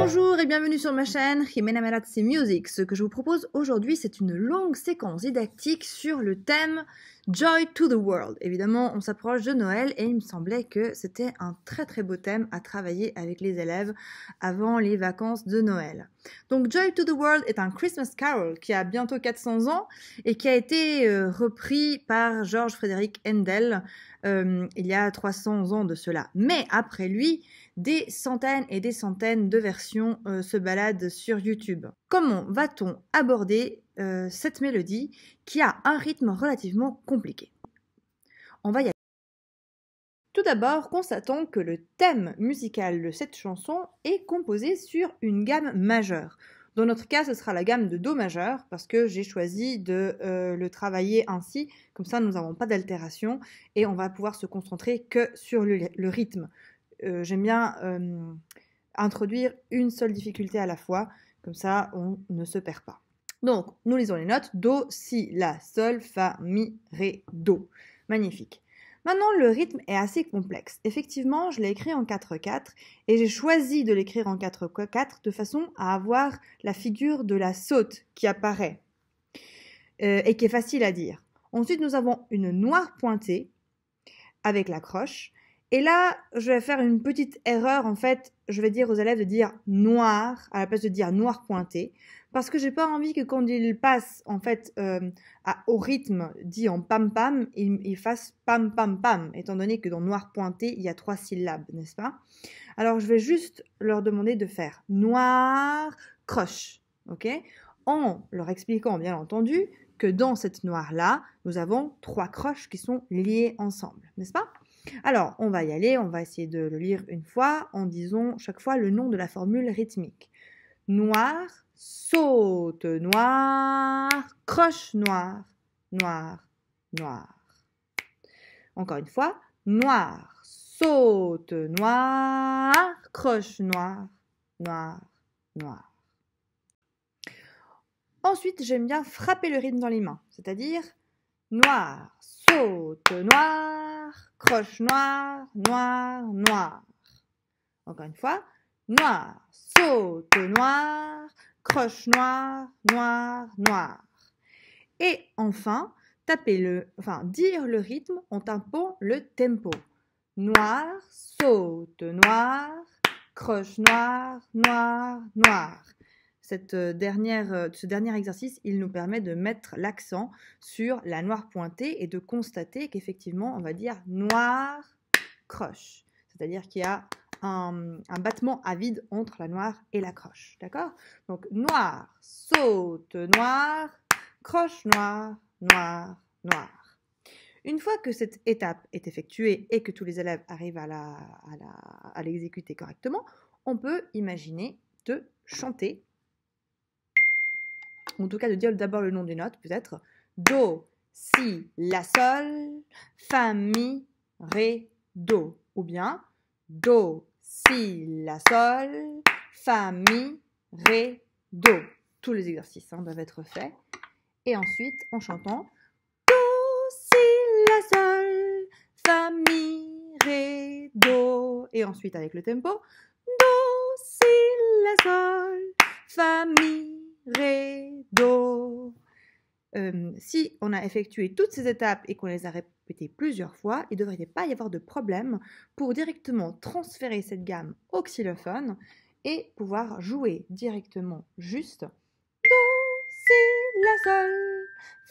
Bonjour et bienvenue sur ma chaîne Jimena Merazzi Music. Ce que je vous propose aujourd'hui, c'est une longue séquence didactique sur le thème Joy to the World. Évidemment, on s'approche de Noël et il me semblait que c'était un très très beau thème à travailler avec les élèves avant les vacances de Noël. Donc Joy to the World est un Christmas Carol qui a bientôt 400 ans et qui a été euh, repris par George Frédéric Handel euh, il y a 300 ans de cela. Mais après lui, des centaines et des centaines de versions euh, se baladent sur YouTube. Comment va-t-on aborder euh, cette mélodie qui a un rythme relativement compliqué On va y aller. Tout d'abord, constatons que le thème musical de cette chanson est composé sur une gamme majeure. Dans notre cas, ce sera la gamme de Do majeur parce que j'ai choisi de euh, le travailler ainsi, comme ça nous n'avons pas d'altération et on va pouvoir se concentrer que sur le rythme. Euh, j'aime bien euh, introduire une seule difficulté à la fois, comme ça on ne se perd pas. Donc, nous lisons les notes. Do, si, la, sol, fa, mi, ré, do. Magnifique. Maintenant, le rythme est assez complexe. Effectivement, je l'ai écrit en 4-4 et j'ai choisi de l'écrire en 4-4 de façon à avoir la figure de la saute qui apparaît euh, et qui est facile à dire. Ensuite, nous avons une noire pointée avec la croche. Et là, je vais faire une petite erreur. En fait, je vais dire aux élèves de dire noir à la place de dire noir pointé, parce que j'ai pas envie que quand ils passent en fait euh, au rythme dit en pam pam, ils, ils, fassent pam pam pam, étant donné que dans noir pointé il y a trois syllabes, n'est-ce pas Alors je vais juste leur demander de faire noir croche, ok En leur expliquant bien entendu que dans cette noire là, nous avons trois croches qui sont liées ensemble, n'est-ce pas alors, on va y aller, on va essayer de le lire une fois en disant chaque fois le nom de la formule rythmique. Noir, saute noir, croche noir, noir, noir. Encore une fois, noir, saute noir, croche noir, noir, noir. Ensuite, j'aime bien frapper le rythme dans les mains, c'est-à-dire noir, saute noir, croche noir, noir, noir. Encore une fois, noir, saute noir, croche noir, noir, noir. Et enfin, le, enfin, dire le rythme en tapant le tempo. Noir, saute noir, croche noir, noir, noir cette euh, dernière, euh, ce dernier exercice, il nous permet de mettre l'accent sur la noire pointée et de constater qu'effectivement, on va dire noir croche. C'est-à-dire qu'il y a un, battement à vide entre la noire et la croche. D'accord Donc noir, saute, noir, croche, noir, noir, noir. Une fois que cette étape est effectuée et que tous les élèves arrivent à l'exécuter correctement, on peut imaginer de chanter en tout cas de dire d'abord le nom des notes, peut-être. Do, si, la, sol, fa, mi, ré, do. Ou bien do, si, la, sol, fa, mi, ré, do. Tous les exercices hein, doivent être faits. Et ensuite, en chantant do, si, la, sol, fa, mi, ré, do. Et ensuite, avec le tempo, do, si, la, sol, fa, mi, euh, si on a effectué toutes ces étapes et qu'on les a répétées plusieurs fois, il ne devrait pas y avoir de problème pour directement transférer cette gamme au xylophone et pouvoir jouer directement juste Do, Si, La, Sol,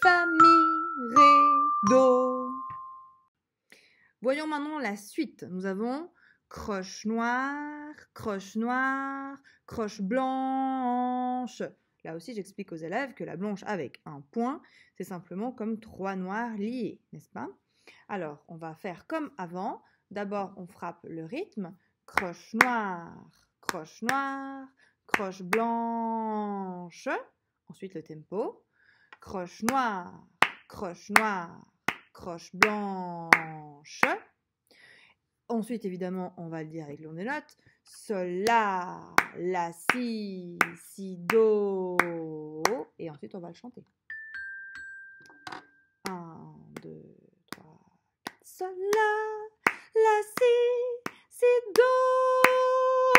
Fa, Mi, Ré, Do. Voyons maintenant la suite. Nous avons croche noire, croche noire, croche blanche. Là aussi, j'explique aux élèves que la blanche avec un point, c'est simplement comme trois noirs liés, n'est-ce pas Alors, on va faire comme avant. D'abord, on frappe le rythme. Croche noire, croche noire, croche blanche. Ensuite, le tempo. Croche noire, croche noire, croche blanche. Ensuite, évidemment, on va le dire avec l'on des notes. Sol, la, la, si, si, do. Et ensuite, on va le chanter. 1, 2, 3, 4. Sol, la, la, si, si, do.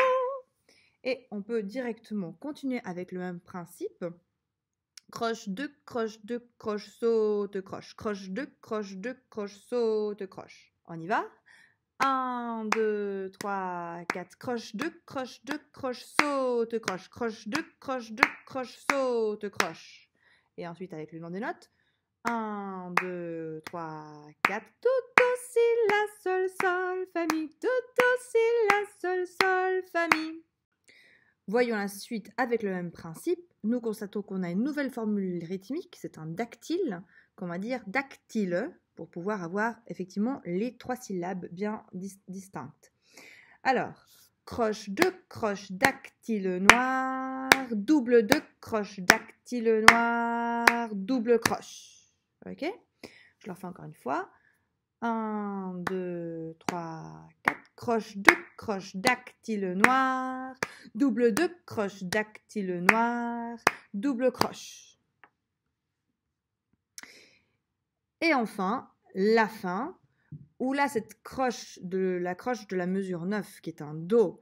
Et on peut directement continuer avec le même principe. Croche, deux, croche, deux, croche, saute, croche. Croche, deux, croche, deux, croche, saute, croche. On y va 1, 2, 3, 4, croche, 2, croche, 2, croche, saute, croche, croche, 2, croche, 2, croche, saute, croche. Et ensuite avec le nom des notes. 1, 2, 3, 4, tout aussi la seule sol famille, tout aussi la seule sol famille. Voyons la suite avec le même principe. Nous constatons qu'on a une nouvelle formule rythmique, c'est un dactyle, qu'on va dire dactyle, pour pouvoir avoir effectivement les trois syllabes bien distinctes. Alors, croche, deux croche, dactyle noir, double de croche, dactyle noir, double croche. Ok Je le refais encore une fois. 1, 2, 3, quatre, croche, deux, croche, dactyle noir, double de croche, dactyle noir, double croche. Et enfin, la fin, où là, cette croche de la croche de la mesure 9, qui est un Do,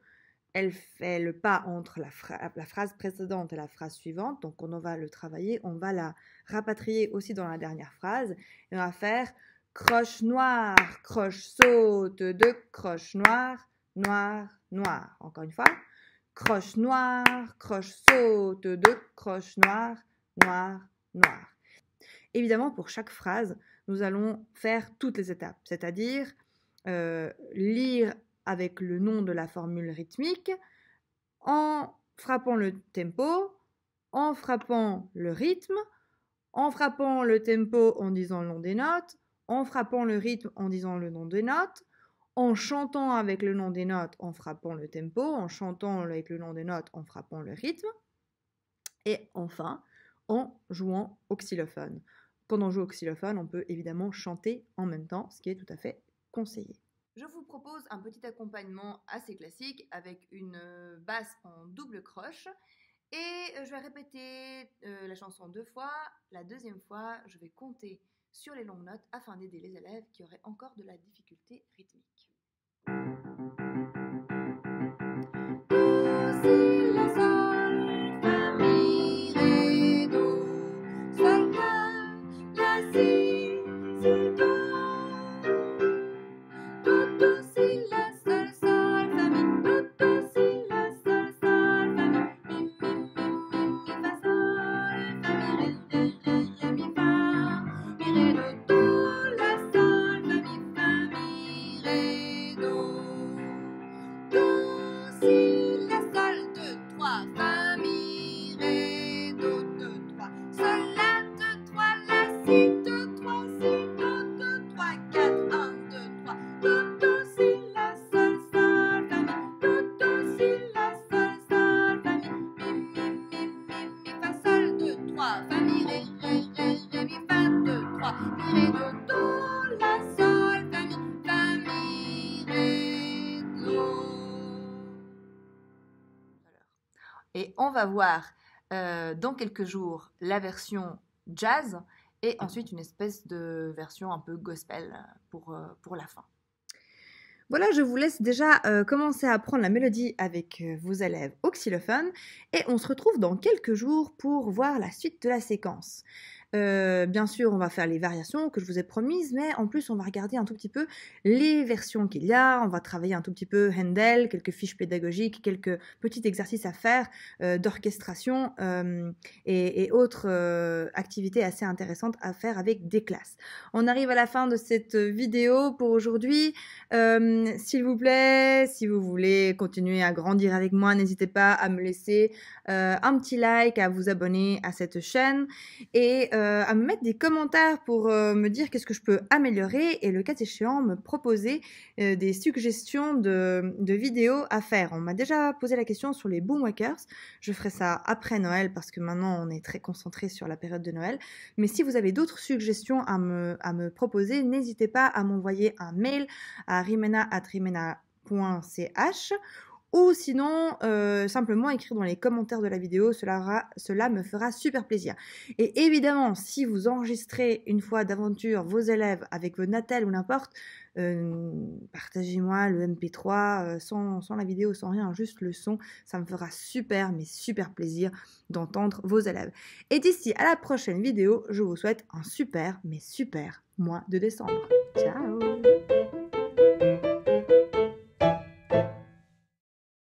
elle fait le pas entre la, phrase précédente et la phrase suivante. Donc, on va le travailler. On va la rapatrier aussi dans la dernière phrase. Et on va faire croche noire, croche saute, de croche noire, noire, noire. Encore une fois. Croche noire, croche saute, de croche noire, noire, noire. Évidemment, pour chaque phrase, nous allons faire toutes les étapes, c'est-à-dire euh, lire avec le nom de la formule rythmique en frappant le tempo, en frappant le rythme, en frappant le tempo en disant le nom des notes, en frappant le rythme en disant le nom des notes, en chantant avec le nom des notes en frappant le tempo, en chantant avec le nom des notes en frappant le rythme, et enfin en jouant au xylophone. Quand on joue au xylophone, on peut évidemment chanter en même temps, ce qui est tout à fait conseillé. Je vous propose un petit accompagnement assez classique avec une euh, basse en double croche et euh, je vais répéter euh, la chanson deux fois. La deuxième fois, je vais compter sur les longues notes afin d'aider les élèves qui auraient encore de la difficulté rythmique. Et on va voir euh, dans quelques jours la version jazz et mmh. ensuite une espèce de version un peu gospel euh, euh, pour, la fin. Voilà, je vous laisse déjà euh, commencer à apprendre la mélodie avec vos élèves au et on se retrouve dans quelques jours pour voir la suite de la séquence. Euh, bien sûr, on va faire les variations que je vous ai promises, mais en plus, on va regarder un tout petit peu les versions qu'il y a. On va travailler un tout petit peu Handel, quelques fiches pédagogiques, quelques petits exercices à faire euh, d'orchestration euh, et, et, autres activités assez intéressantes à faire avec des classes. On arrive à la fin de cette vidéo pour aujourd'hui. S'il vous plaît, si vous voulez continuer à grandir avec moi, n'hésitez pas à me laisser un petit like, à vous abonner à cette chaîne et euh, à me mettre des commentaires pour euh, me dire qu'est-ce que je peux améliorer et le cas échéant me proposer euh, des suggestions de, vidéos à faire. On m'a déjà posé la question sur les boomwalkers. Je ferai ça après Noël parce que maintenant on est très concentré sur la période de Noël. Mais si vous avez d'autres suggestions à me, proposer, n'hésitez pas à m'envoyer un mail à rimena.ch ou sinon euh, simplement écrire dans les commentaires de la vidéo, cela, me fera super plaisir. Et évidemment, si vous enregistrez une fois d'aventure vos élèves avec vos Natel ou n'importe, euh, partagez-moi le MP3 euh, sans, sans, la vidéo, sans rien, juste le son, ça me fera super, mais super plaisir d'entendre vos élèves. Et d'ici à la prochaine vidéo, je vous souhaite un super, mais super mois de décembre. Ciao